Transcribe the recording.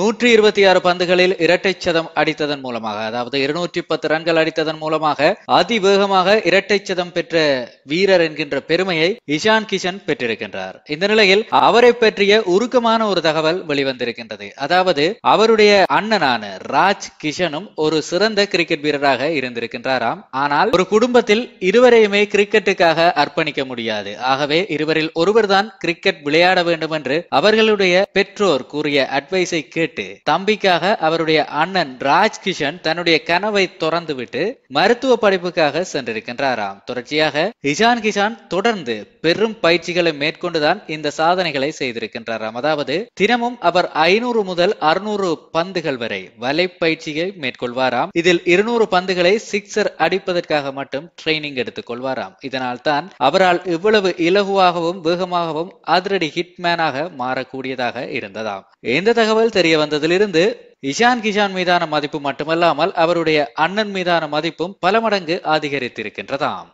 நூற்றி இருபத்தி ஆறு பந்துகளில் இரட்டை சதம் அடித்ததன் மூலமாக அதாவது இருநூற்றி பத்து ரன்கள் அடித்ததன் மூலமாக அதிவேகமாக இரட்டை சதம் பெற்ற வீரர் என்கின்ற பெருமையை இஷான் கிஷன் பெற்றிருக்கின்றார் இந்த நிலையில் அவரை பற்றிய உருக்கமான ஒரு தகவல் வெளிவந்திருக்கின்றது அதாவது அவருடைய அண்ணனான ராஜ் கிஷனும் ஒரு சிறந்த கிரிக்கெட் வீரராக இருந்திருக்கின்றாராம் ஆனால் ஒரு குடும்பத்தில் இருவரையுமே கிரிக்கெட்டுக்காக அர்ப்பணிக்க முடியாது ஆகவே இருவரில் ஒருவர்தான் கிரிக்கெட் விளையாட வேண்டும் என்று அவர்களுடைய பெற்றோர் கூறிய அட்வைஸை கேட்டு கேட்டு தம்பிக்காக அவருடைய அண்ணன் ராஜ்கிஷன் தன்னுடைய கனவை துறந்துவிட்டு மருத்துவ படிப்புக்காக சென்றிருக்கின்றாராம் தொடர்ச்சியாக இஷான் கிஷான் தொடர்ந்து பெரும் பயிற்சிகளை மேற்கொண்டுதான் இந்த சாதனைகளை செய்திருக்கின்றாராம் அதாவது தினமும் அவர் ஐநூறு முதல் அறுநூறு பந்துகள் வரை வலை பயிற்சியை மேற்கொள்வாராம் இதில் இருநூறு பந்துகளை சிக்ஸர் அடிப்பதற்காக மட்டும் ட்ரைனிங் எடுத்துக் கொள்வாராம் இதனால் தான் அவரால் இவ்வளவு இலகுவாகவும் வேகமாகவும் அதிரடி ஹிட்மேனாக மாறக்கூடியதாக இருந்ததாம் இந்த தகவல் தெரிய வந்ததிலிருந்து இஷான் கிஷான் மீதான மதிப்பு மட்டுமல்லாமல் அவருடைய அண்ணன் மீதான மதிப்பும் பல மடங்கு அதிகரித்திருக்கின்றதாம்